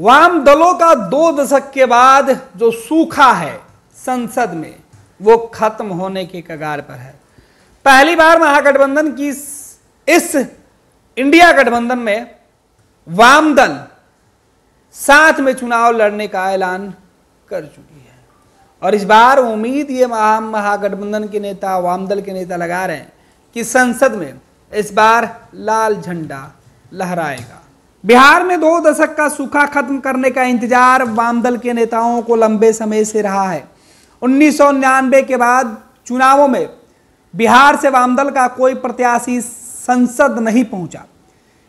वाम दलों का दो दशक के बाद जो सूखा है संसद में वो खत्म होने के कगार पर है पहली बार महागठबंधन की इस इंडिया गठबंधन में वाम दल साथ में चुनाव लड़ने का ऐलान कर चुकी है और इस बार उम्मीद ये महा महागठबंधन के नेता वाम दल के नेता लगा रहे हैं कि संसद में इस बार लाल झंडा लहराएगा बिहार में दो दशक का सूखा खत्म करने का इंतजार वामदल के नेताओं को लंबे समय से रहा है उन्नीस के बाद चुनावों में बिहार से वामदल का कोई प्रत्याशी संसद नहीं पहुंचा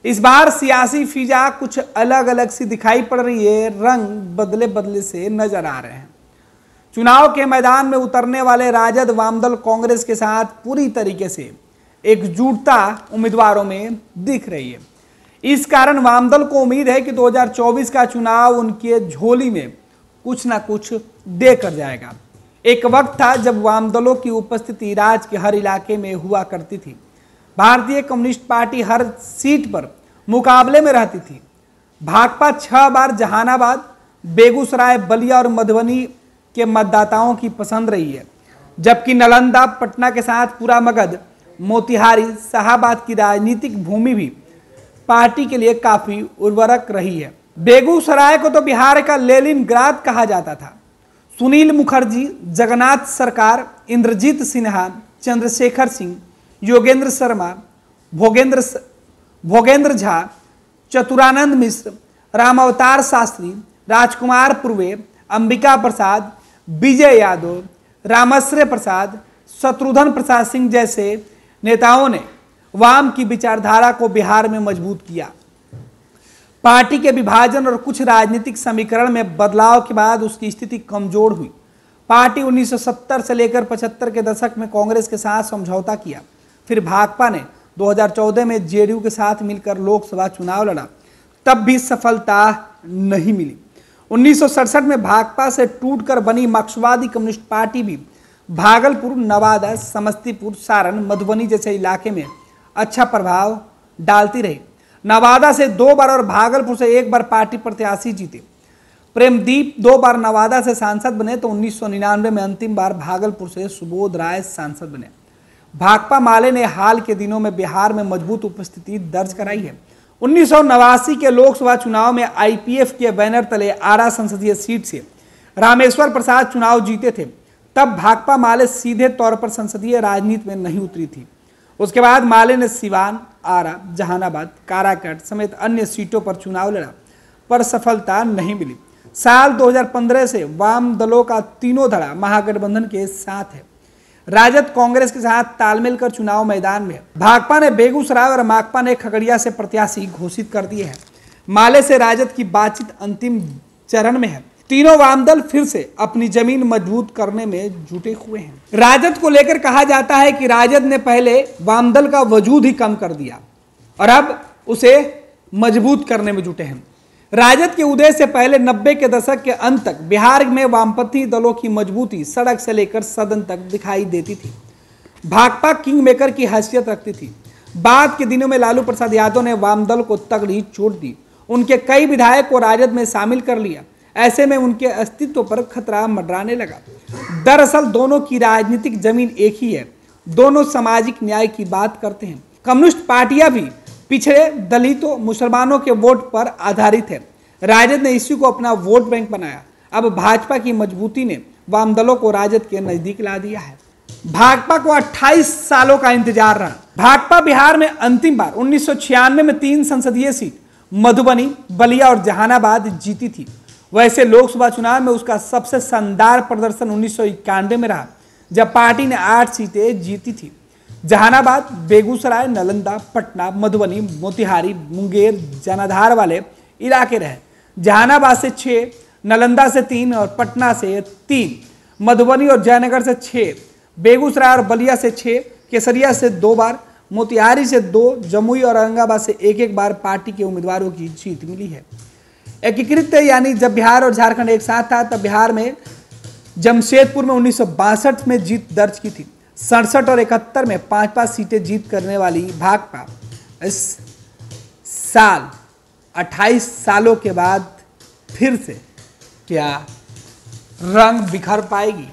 इस बार सियासी फिजा कुछ अलग अलग सी दिखाई पड़ रही है रंग बदले बदले से नजर आ रहे हैं चुनाव के मैदान में उतरने वाले राजद वामदल कांग्रेस के साथ पूरी तरीके से एकजुटता उम्मीदवारों में दिख रही है इस कारण वामदल को उम्मीद है कि 2024 का चुनाव उनके झोली में कुछ ना कुछ दे कर जाएगा एक वक्त था जब वामदलों की उपस्थिति राज्य के हर इलाके में हुआ करती थी भारतीय कम्युनिस्ट पार्टी हर सीट पर मुकाबले में रहती थी भाकपा छह बार जहानाबाद बेगूसराय बलिया और मधुबनी के मतदाताओं की पसंद रही है जबकि नालंदा पटना के साथ पूरा मगध मोतिहारी शाहबाद की राजनीतिक भूमि भी पार्टी के लिए काफ़ी उर्वरक रही है बेगूसराय को तो बिहार का लेलिनग्राद कहा जाता था सुनील मुखर्जी जगन्नाथ सरकार इंद्रजीत सिन्हा चंद्रशेखर सिंह योगेंद्र शर्मा भोगेंद्र भोगेंद्र झा चतुरानंद मिश्र राम अवतार शास्त्री राजकुमार पूर्वे अंबिका प्रसाद विजय यादव रामाश्रय प्रसाद शत्रुघ्न प्रसाद सिंह जैसे नेताओं ने वाम की विचारधारा को बिहार में मजबूत किया पार्टी के विभाजन और कुछ राजनीतिक समीकरण में बदलाव के बाद उसकी स्थिति कमजोर हुई पार्टी 1970 से लेकर 75 के दशक में कांग्रेस के साथ समझौता किया फिर भाजपा ने 2014 में जेडीयू के साथ मिलकर लोकसभा चुनाव लड़ा तब भी सफलता नहीं मिली उन्नीस में भाजपा से टूटकर बनी मार्क्सवादी कम्युनिस्ट पार्टी भी भागलपुर नवादा समस्तीपुर सारण मधुबनी जैसे इलाके में अच्छा प्रभाव डालती रही नवादा से दो बार और भागलपुर से एक बार पार्टी प्रत्याशी जीते प्रेमदीप दो बार नवादा से सांसद बने तो 1999 में अंतिम बार भागलपुर से सुबोध राय सांसद बने भाकपा माले ने हाल के दिनों में बिहार में मजबूत उपस्थिति दर्ज कराई है उन्नीस के लोकसभा चुनाव में आईपीएफ के बैनर तले आरा संसदीय सीट से रामेश्वर प्रसाद चुनाव जीते थे तब भाकपा माले सीधे तौर पर संसदीय राजनीति में नहीं उतरी थी उसके बाद माले ने सिवान आरा जहानाबाद काराकट समेत अन्य सीटों पर चुनाव लड़ा पर सफलता नहीं मिली साल 2015 से वाम दलों का तीनों धड़ा महागठबंधन के साथ है राजद कांग्रेस के साथ तालमेल कर चुनाव मैदान में भाकपा ने बेगूसराय और माकपा ने खगड़िया से प्रत्याशी घोषित कर दिए हैं माले से राजद की बातचीत अंतिम चरण में है तीनों वामदल फिर से अपनी जमीन मजबूत करने में जुटे हुए हैं राजद को लेकर कहा जाता है कि राजद ने पहले वामदल का वजूद ही कम कर दिया और अब उसे मजबूत करने में जुटे हैं राजद के उदय से पहले नब्बे के दशक के अंत तक बिहार में वामपंथी दलों की मजबूती सड़क से लेकर सदन तक दिखाई देती थी भाकपा किंग मेकर की हैसियत रखती थी बाद के दिनों में लालू प्रसाद यादव ने वामदल को तगड़ी चोट दी उनके कई विधायक को राजद में शामिल कर लिया ऐसे में उनके अस्तित्व पर खतरा मंडराने लगा दरअसल दोनों की राजनीतिक जमीन एक ही है दोनों सामाजिक न्याय की बात करते हैं कम्युनिस्ट पार्टियां भी पिछड़े दलितों मुसलमानों के वोट पर आधारित है राजद ने इसी को अपना वोट बैंक बनाया अब भाजपा की मजबूती ने वामदलों को राजद के नज़दीक ला दिया है भाजपा को 28 सालों का इंतजार रहा भाजपा बिहार में अंतिम बार उन्नीस में तीन संसदीय सीट मधुबनी बलिया और जहानाबाद जीती थी वैसे लोकसभा चुनाव में उसका सबसे शानदार प्रदर्शन उन्नीस में रहा जब पार्टी ने आठ सीटें जीती थी जहानाबाद बेगूसराय नालंदा पटना मधुबनी मोतिहारी मुंगेर जनाधार वाले इलाके रहे जहानाबाद से छः नालंदा से तीन और पटना से तीन मधुबनी और जयनगर से छः बेगूसराय और बलिया से छः केसरिया से दो बार मोतिहारी से दो जमुई और औरंगाबाद से एक एक बार पार्टी के उम्मीदवारों की जीत मिली है एकीकृत यानी जब बिहार और झारखंड एक साथ था तब बिहार में जमशेदपुर में उन्नीस में जीत दर्ज की थी सड़सठ और इकहत्तर में पांच पांच सीटें जीत करने वाली भाकपा इस साल 28 सालों के बाद फिर से क्या रंग बिखर पाएगी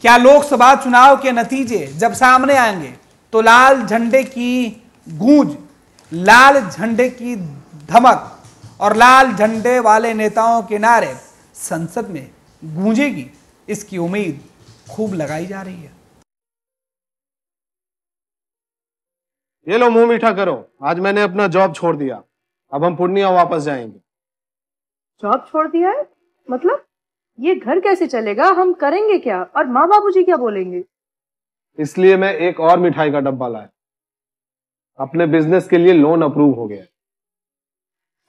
क्या लोकसभा चुनाव के नतीजे जब सामने आएंगे तो लाल झंडे की गूंज लाल झंडे की धमक और लाल झंडे वाले नेताओं के नारे संसद में गूंजेगी इसकी उम्मीद खूब लगाई जा रही है ये लो मुंह मीठा करो आज मैंने अपना जॉब छोड़ दिया अब हम पूर्णिया वापस जाएंगे जॉब छोड़ दिया है मतलब ये घर कैसे चलेगा हम करेंगे क्या और माँ बाबू जी क्या बोलेंगे इसलिए मैं एक और मिठाई का डब्बा लाया अपने बिजनेस के लिए लोन अप्रूव हो गया